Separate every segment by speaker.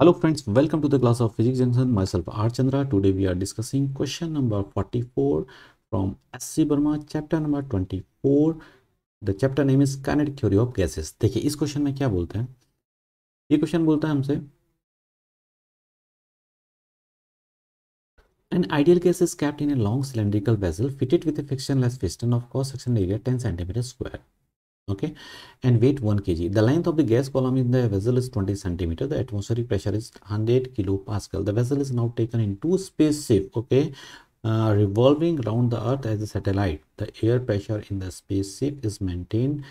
Speaker 1: hello friends welcome to the class of physics junction myself R Chandra today we are discussing question number 44 from SC Verma chapter number 24 the chapter name is kinetic theory of gases देखिए इस question में क्या बोलते हैं ये question बोलता है हमसे an ideal gas is kept in a long cylindrical vessel fitted with a friction piston of cross section area 10 centimetre square okay and weight 1 kg the length of the gas column in the vessel is 20 cm the atmospheric pressure is 100 kilopascal the vessel is now taken into spaceship okay uh, revolving around the earth as a satellite the air pressure in the spaceship is maintained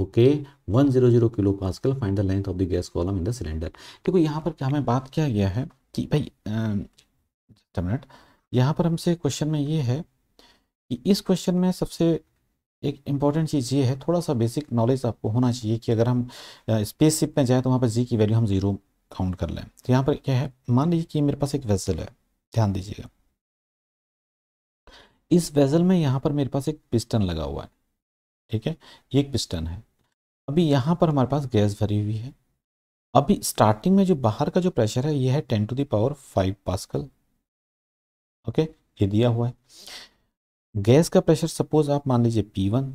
Speaker 1: okay one zero zero kilo pascal find the length of the gas column in the cylinder देखो यहाँ पर क्या हमें बात किया गया है कि भाई मिनट यहाँ पर हमसे क्वेश्चन में ये है कि इस क्वेश्चन में सबसे एक इम्पॉर्टेंट चीज़ ये है थोड़ा सा बेसिक नॉलेज आपको होना चाहिए कि अगर हम स्पेस शिप में जाएँ तो वहाँ पर जी की वैल्यू हम ज़ीरो काउंट कर लें तो यहाँ पर क्या है मान लीजिए कि मेरे पास एक वेजल है ध्यान दीजिएगा इस वेजल में यहाँ पर मेरे पास एक पिस्टन लगा हुआ है ठीक है ये एक पिस्टन है अभी यहाँ पर हमारे पास गैस भरी हुई है अभी स्टार्टिंग में जो बाहर का जो प्रेशर है ये है ten to the power five pascal okay ये दिया हुआ है गैस का प्रेशर सपोज आप मान लीजिए पी वन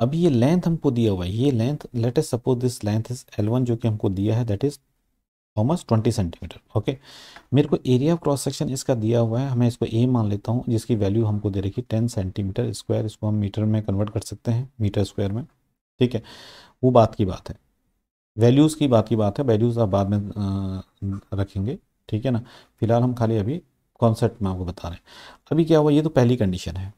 Speaker 1: अभी ये लेंथ हमको दिया हुआ है ये length let's suppose this length is L one जो कि हमको दिया है that is almost twenty centimetre okay मेरे को एरिया ऑफ क्रॉस सेक्शन इसका दिया हुआ है हमें इसको ए मान लेता हूँ जिसकी वैल्यू हमको दे रखी टेन सेंटीमीटर स्क्वायर इसको हम मीटर में कन्वर्ट कर सकते हैं मीटर स्क्वायर में ठीक है वो बात की बात है वैल्यूज़ की बात की बात है वैल्यूज़ आप बाद में रखेंगे ठीक है ना फिलहाल हम खाली अभी कॉन्सेप्ट में आपको बता रहे हैं अभी क्या हुआ ये तो पहली कंडीशन है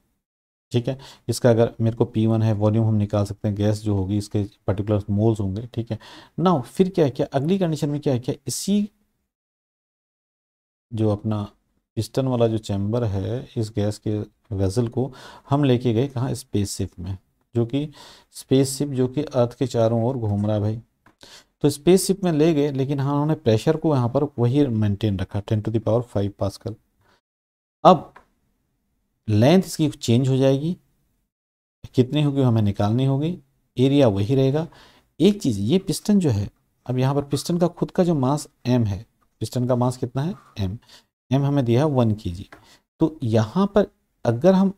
Speaker 1: ठीक है इसका अगर मेरे को पी वन है वॉल्यूम हम निकाल सकते हैं गैस जो होगी इसके पर्टिकुलर मोल्स होंगे ठीक है ना फिर क्या है क्या अगली कंडीशन में क्या है क्या इसी जो अपना पिस्टन वाला जो चैम्बर है इस गैस के वेजल को हम लेके गए कहाँ शिप में जो कि स्पेस शिप जो कि अर्थ के चारों ओर घूम रहा है भाई तो स्पेस शिप में ले गए लेकिन हाँ उन्होंने प्रेशर को यहाँ पर वही मेंटेन रखा टेन टू दावर फाइव पास कर अब लेंथ इसकी चेंज हो जाएगी कितनी होगी हमें निकालनी होगी एरिया वही रहेगा एक चीज़ ये पिस्टन जो है अब यहाँ पर पिस्टन का खुद का जो मास एम है पिस्टन का मास कितना है एम एम हमें दिया है वन के तो यहाँ पर अगर हम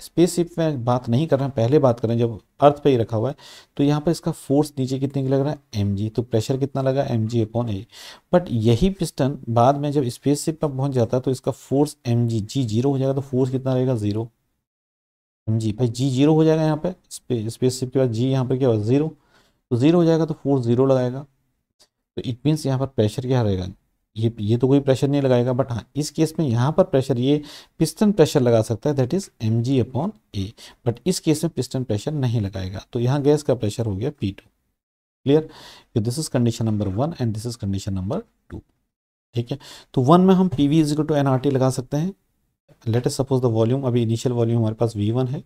Speaker 1: स्पेसशिप में बात नहीं कर रहे हैं पहले बात कर रहे हैं जब अर्थ पे ही रखा हुआ है तो यहाँ पर इसका फोर्स नीचे कितने की लग रहा है एम जी तो प्रेशर कितना लगा M G upon A but यही पिस्टन बाद में जब स्पेसशिप पर पहुँच जाता है तो इसका force M G G zero हो जाएगा तो फोर्स कितना रहेगा ज़ीरो एम जी भाई जी जीरो हो जाएगा यहाँ पर स्पेसशिप के बाद जी यहाँ पर क्या होगा ज़ीरो तो ज़ीरो हो जाएगा तो फोर्स ज़ीरो लगाएगा तो इट मीन्स यहाँ पर प्रेशर क्या रहेगा ये ये तो कोई प्रेशर नहीं लगाएगा बट हाँ इस केस में यहाँ पर प्रेशर ये पिस्टन प्रेशर लगा सकता है that is M G upon A but इस केस में पिस्टन प्रेशर नहीं लगाएगा तो यहाँ गैस का प्रेशर हो गया P two clear this is condition number one and this is condition number two ठीक है तो वन में हम P V is to N R T लगा सकते हैं लेट सपोज द वॉल्यूम अभी इनिशियल वॉल्यूम हमारे पास वी वन है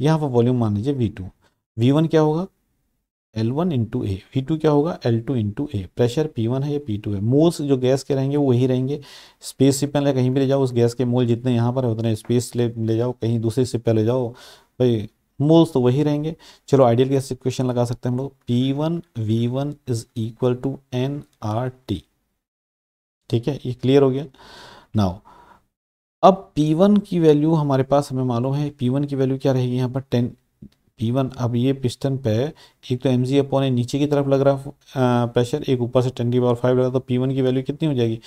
Speaker 1: यहाँ पर वॉल्यूम मान लीजिए वी टू वी वन क्या होगा L one into A V two क्या होगा L two into A pressure P one है या पी टू है मोल्स जो गैस के रहेंगे वही रहेंगे स्पेस शिप में कहीं भी ले जाओ उस गैस के मोल जितने यहाँ पर है उतने स्पेस ले ले जाओ कहीं दूसरे शिप पर ले जाओ भाई मोल्स तो वही रहेंगे चलो आइडियल गैस इक्वेशन लगा सकते हैं हम लोग P one V one is equal to N R T ठीक है ये क्लियर हो गया नाउ अब पी वन की वैल्यू हमारे पास हमें मालूम है पी वन की वैल्यू क्या रहेगी यहाँ पर टेन पी वन अब ये पिस्टन पे एक तो एम जी अपॉन ए नीचे की तरफ लग रहा प्रेशर एक ऊपर से टेन की पावर फाइव लग रहा तो पी वन की वैल्यू कितनी हो जाएगी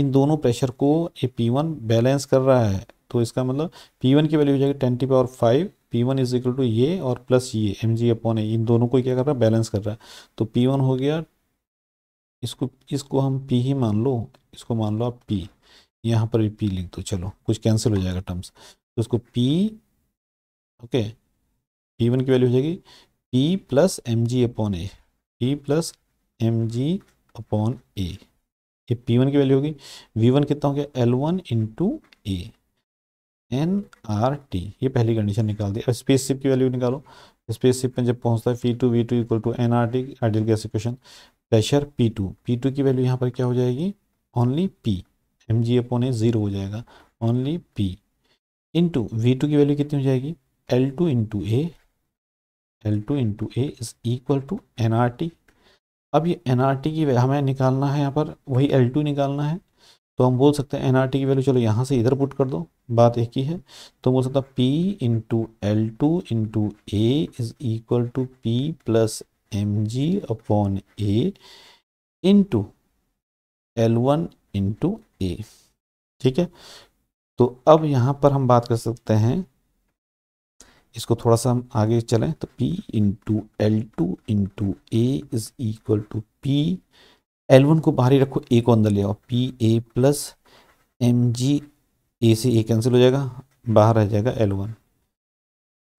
Speaker 1: इन दोनों प्रेशर को ये पी वन बैलेंस कर रहा है तो इसका मतलब पी वन की वैल्यू हो जाएगी ten the power five P one is equal to ये और प्लस ये एम जी अपॉन ए इन दोनों को क्या कर रहा है बैलेंस कर रहा है तो पी वन हो गया इसको इसको हम पी ही मान लो इसको मान लो आप पी यहाँ पर भी पी लिख दो चलो कुछ कैंसिल हो जाएगा टर्म्स तो इसको P okay okay, E one की वैल्यू हो जाएगी P plus M G upon A T plus M G upon A ये पी वन की वैल्यू होगी वी वन कितना हो गया L one into A N R T ये पहली कंडीशन निकाल दी अब स्पेस शिप की वैल्यू निकालो स्पेस शिप में जब पहुंचता है P two V two equal to N R T ideal gas equation pressure P two P two की वैल्यू यहाँ पर क्या हो जाएगी only P M G upon A zero हो जाएगा only P into V two की वैल्यू कितनी हो जाएगी L two into A L two into A is equal to N R T अब ये एन आर टी की हमें निकालना है यहाँ पर वही एल टू निकालना है तो हम बोल सकते हैं एन आर टी की वैल्यू चलो यहाँ से इधर पुट कर दो बात एक ही है तो बोल सकते हैं P into L two into A is equal to P plus M G upon A into L one into A ठीक है तो अब यहाँ पर हम बात कर सकते हैं इसको थोड़ा सा हम आगे चलें तो P into L two into A is equal to P L one को बाहर ही रखो ए को अंदर ले आओ P A plus M G A से ए कैंसिल हो जाएगा बाहर रह जाएगा एल वन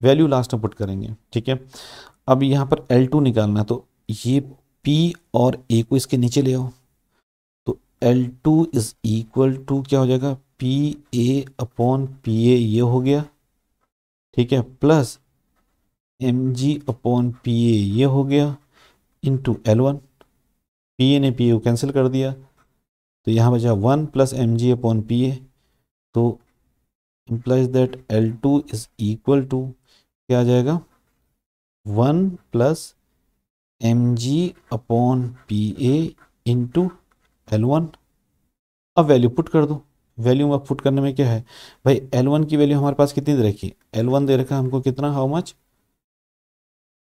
Speaker 1: वैल्यू लास्ट में पुट करेंगे ठीक है अब यहाँ पर एल टू निकालना है तो ये पी और ए को इसके नीचे ले आओ तो L two is equal to क्या हो जाएगा P A upon P A ये हो गया ठीक है plus M G upon P A ये हो गया into L one P A ने पी ए को कैंसिल कर दिया तो यहाँ बचा one plus M G upon P A तो implies that L two is equal to क्या आ जाएगा one plus M G upon P A into L one अब वैल्यू पुट कर दो वैल्यू ऑफ पुट करने में क्या है भाई एल वन की वैल्यू हमारे पास कितनी दे रखी एल वन दे रखा हमको कितना how much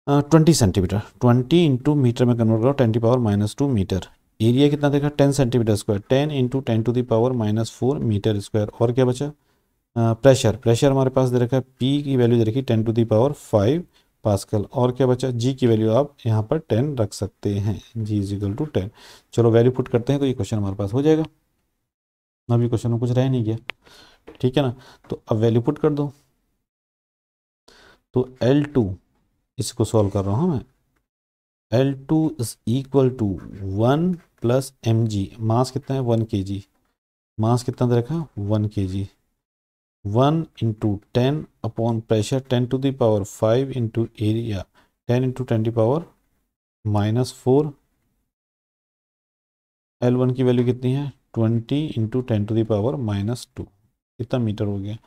Speaker 1: twenty centimetre twenty into metre में कन्वर्ट करो ten power minus two metre area कितना देखा ten centimetre square ten into ten to the power minus four metre square और क्या बचा प्रेशर प्रेशर हमारे पास दे रखा है पी की वैल्यू दे रखी ten to the power five pascal और क्या बचा जी की वैल्यू आप यहाँ पर टेन रख सकते हैं जी इजिकल टू टेन चलो वैल्यू पुट करते हैं तो ये क्वेश्चन हमारे पास हो जाएगा अभी क्वेश्चन में कुछ रह नहीं गया ठीक है ना तो अब वैल्यू पुट कर दो तो एल टू इसको सॉल्व कर रहा हूँ मैं L two is equal to one plus M G mass कितना है वन के जी मास कितना दे रखा one K G one into ten upon pressure ten to the power five into area ten into ten power minus four L one की value कितनी है twenty into ten to the power minus two इतना metre हो गया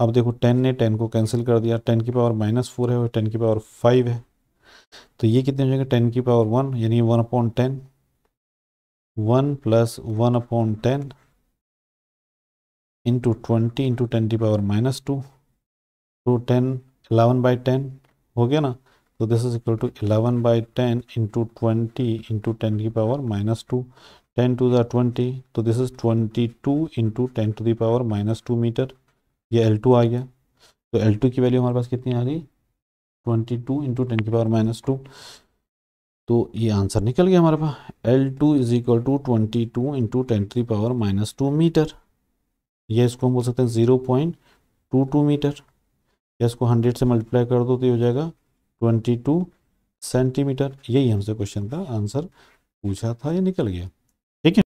Speaker 1: अब देखो ten ने ten को कैंसिल कर दिया टेन की पावर माइनस फोर है और टेन की पावर फाइव है तो ये कितने हो जाएगा टेन की पावर वन यानी one upon ten one plus one upon ten into twenty into ten की power minus two two ten eleven by ten हो गया ना तो this is equal to eleven by ten into twenty into ten की power minus two ten to the twenty तो this is twenty two into ten to the power minus two metre ये two आ गया तो एल टू की value हमारे पास कितनी आ रही ट्वेंटी टू इंटू टेन की पावर माइनस टू तो ये आंसर निकल गया हमारे पास L two is equal to twenty two into ten to power minus two metre ये इसको हम बोल सकते हैं zero point two two metre या इसको हंड्रेड से मल्टीप्लाई कर दो तो ये हो जाएगा ट्वेंटी टू सेंटीमीटर यही हमसे क्वेश्चन का आंसर पूछा था ये निकल गया